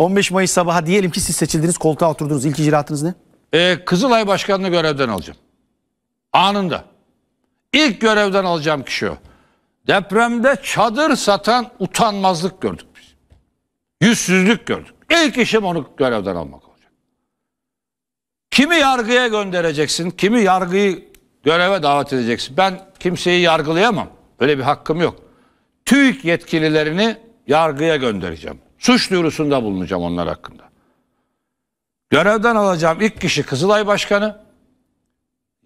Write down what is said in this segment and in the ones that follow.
15 Mayıs sabaha diyelim ki siz seçildiniz koltuğa oturdunuz. İlk icraatınız ne? Ee, Kızılay Başkanı'nı görevden alacağım. Anında. İlk görevden alacağım kişi o. Depremde çadır satan utanmazlık gördük biz. Yüzsüzlük gördük. İlk işim onu görevden almak olacak. Kimi yargıya göndereceksin, kimi yargıyı göreve davet edeceksin. Ben kimseyi yargılayamam. Öyle bir hakkım yok. TÜİK yetkililerini yargıya göndereceğim. Suç duyurusunda bulunacağım onlar hakkında. Görevden alacağım ilk kişi Kızılay Başkanı.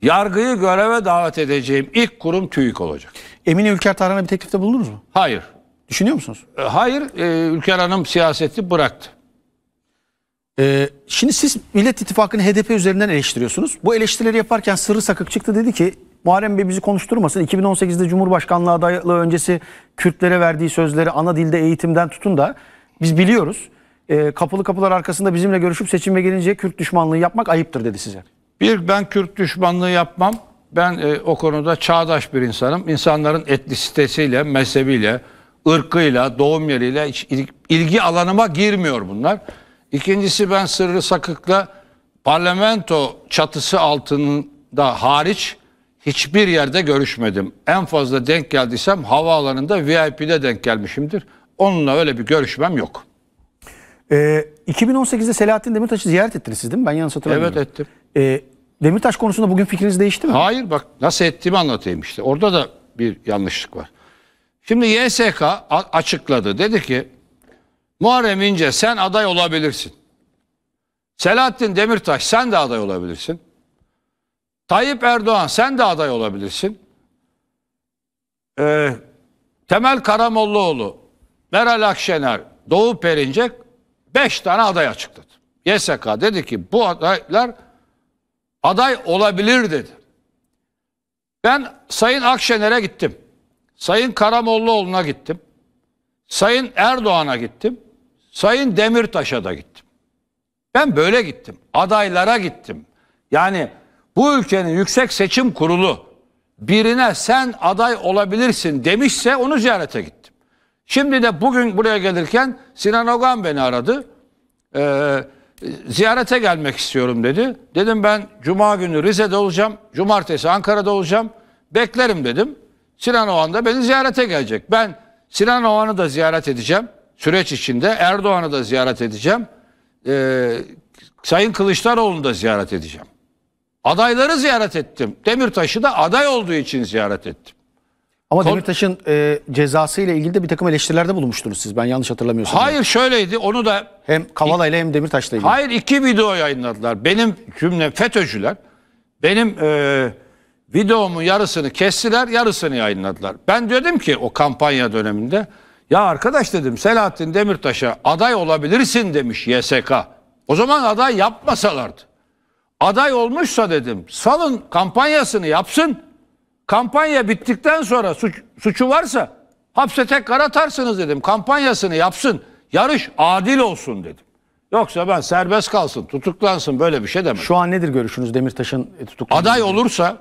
Yargıyı göreve davet edeceğim ilk kurum TÜİK olacak. Emine Ülker Tarhan'a bir teklifte bulundunuz mu? Hayır. Düşünüyor musunuz? E, hayır. E, Ülker Hanım siyaseti bıraktı. Ee, şimdi siz Millet İttifakı'nı HDP üzerinden eleştiriyorsunuz. Bu eleştirileri yaparken Sırrı Sakık çıktı dedi ki Muharrem Bey bizi konuşturmasın. 2018'de Cumhurbaşkanlığı adaylığı öncesi Kürtlere verdiği sözleri ana dilde eğitimden tutun da biz biliyoruz. E, ee, kapılı kapılar arkasında bizimle görüşüp seçime gelince Kürt düşmanlığı yapmak ayıptır dedi size. Bir ben Kürt düşmanlığı yapmam. Ben e, o konuda çağdaş bir insanım. İnsanların etnisitesiyle, mezhebiyle, ırkıyla, doğum yeriyle hiç ilgi alanıma girmiyor bunlar. İkincisi ben Sırrı Sakık'la parlamento çatısı altında hariç hiçbir yerde görüşmedim. En fazla denk geldiysem havaalanında VIP'de denk gelmişimdir. Onunla öyle bir görüşmem yok. Ee, 2018'de Selahattin Demirtaş'ı ziyaret ettiniz siz değil mi? Ben yanlış hatırlamıyorum. Evet ettim. Ee, Demirtaş konusunda bugün fikriniz değişti mi? Hayır bak nasıl ettiğimi anlatayım işte. Orada da bir yanlışlık var. Şimdi YSK açıkladı. Dedi ki Muharrem İnce sen aday olabilirsin. Selahattin Demirtaş sen de aday olabilirsin. Tayyip Erdoğan sen de aday olabilirsin. Ee, Temel Karamollaoğlu Meral Akşener, Doğu Perinçek 5 tane aday açıkladı. YSK dedi ki bu adaylar aday olabilir dedi. Ben Sayın Akşener'e gittim. Sayın Karamollaoğlu'na gittim. Sayın Erdoğan'a gittim. Sayın Demirtaş'a da gittim. Ben böyle gittim. Adaylara gittim. Yani bu ülkenin Yüksek Seçim Kurulu birine sen aday olabilirsin demişse onu ziyarete gittim. Şimdi de bugün buraya gelirken Sinan Ogan beni aradı. Ee, ziyarete gelmek istiyorum dedi. Dedim ben cuma günü Rize'de olacağım. Cumartesi Ankara'da olacağım. Beklerim dedim. Sinan Oğan da beni ziyarete gelecek. Ben Sinan Oğan'ı da ziyaret edeceğim. Süreç içinde Erdoğan'ı da ziyaret edeceğim. Ee, Sayın Kılıçdaroğlu'nu da ziyaret edeceğim. Adayları ziyaret ettim. Demirtaş'ı da aday olduğu için ziyaret ettim. Ama Kon- Demirtaş'ın e, cezası ile ilgili de bir takım eleştirilerde bulunmuştunuz siz. Ben yanlış hatırlamıyorsam. Hayır şöyleydi. Onu da Hem Kavala ile hem Demirtaş'la ilgili. Hayır iki video yayınladılar. Benim cümle FETÖ'cüler benim e, videomun yarısını kestiler yarısını yayınladılar. Ben dedim ki o kampanya döneminde ya arkadaş dedim Selahattin Demirtaş'a aday olabilirsin demiş YSK. O zaman aday yapmasalardı. Aday olmuşsa dedim salın kampanyasını yapsın. Kampanya bittikten sonra suç, suçu varsa hapse tekrar atarsınız dedim. Kampanyasını yapsın. Yarış adil olsun dedim. Yoksa ben serbest kalsın, tutuklansın böyle bir şey demedim. Şu an nedir görüşünüz Demirtaş'ın e, tutuklanması? Aday olursa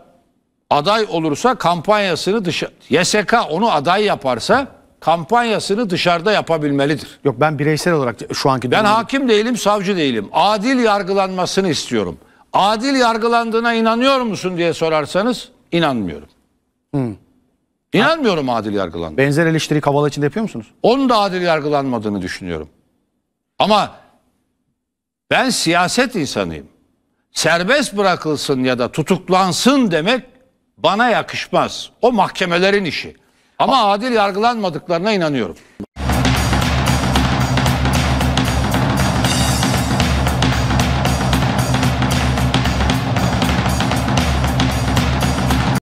aday olursa kampanyasını dışa YSK onu aday yaparsa kampanyasını dışarıda yapabilmelidir. Yok ben bireysel olarak şu anki Ben hakim değilim, savcı değilim. Adil yargılanmasını istiyorum. Adil yargılandığına inanıyor musun diye sorarsanız inanmıyorum. Hmm. İnanmıyorum ha. adil yargılandığına. Benzer eleştiri Kavala için de yapıyor musunuz? Onun da adil yargılanmadığını düşünüyorum. Ama ben siyaset insanıyım. Serbest bırakılsın ya da tutuklansın demek bana yakışmaz. O mahkemelerin işi. Ama adil yargılanmadıklarına inanıyorum.